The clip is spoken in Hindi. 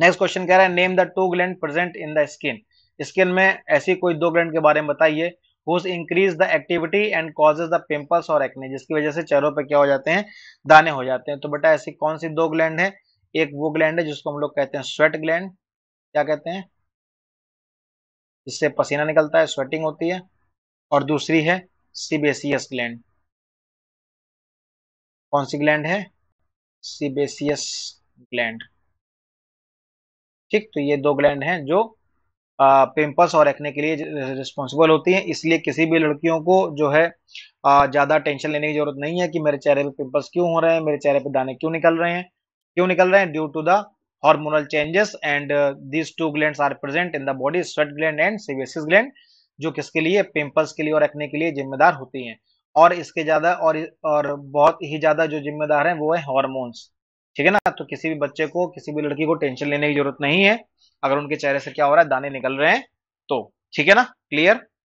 नेक्स्ट क्वेश्चन कह रहा है name the two gland present in the skin skin में ऐसी कोई दो ग्लैंड के बारे में बताइए who increase the activity and causes the pimples और एक्ने जिसकी वजह से चेहरों पर क्या हो जाते हैं दाने हो जाते हैं तो बेटा ऐसी कौन सी दो ग्लैंड है एक वो ग्लैंड है जिसको हम लोग कहते हैं स्वेट ग्लैंड क्या कहते हैं जिससे पसीना निकलता है स्वेटिंग होती है और दूसरी है सीबेसियस ग्लैंड कौन सी ग्लैंड है सीबेसियस ग्लैंड ठीक तो ये दो ग्लैंड हैं जो पिंपल्स और रखने के लिए रिस्पॉन्सिबल होती हैं इसलिए किसी भी लड़कियों को जो है ज़्यादा टेंशन लेने की जरूरत नहीं है कि मेरे चेहरे पे पिंपल्स क्यों हो रहे हैं मेरे चेहरे पे दाने क्यों निकल रहे हैं क्यों निकल रहे हैं due to the hormonal changes and this two two are present in the body sweat gland and and gland जो किसके लिए पिंपल्स के लिए और रखने के लिए जिम्मेदार होती हैं और इसके ज़्यादा और और बहुत ही ज़्यादा जो जिम्मेदार हैं वो है हॉर्मोन्स ठीक है ना तो किसी भी बच्चे को किसी भी लड़की को टेंशन लेने की जरूरत नहीं है अगर उनके चेहरे से क्या हो रहा है दाने निकल रहे हैं तो ठीक है ना क्लियर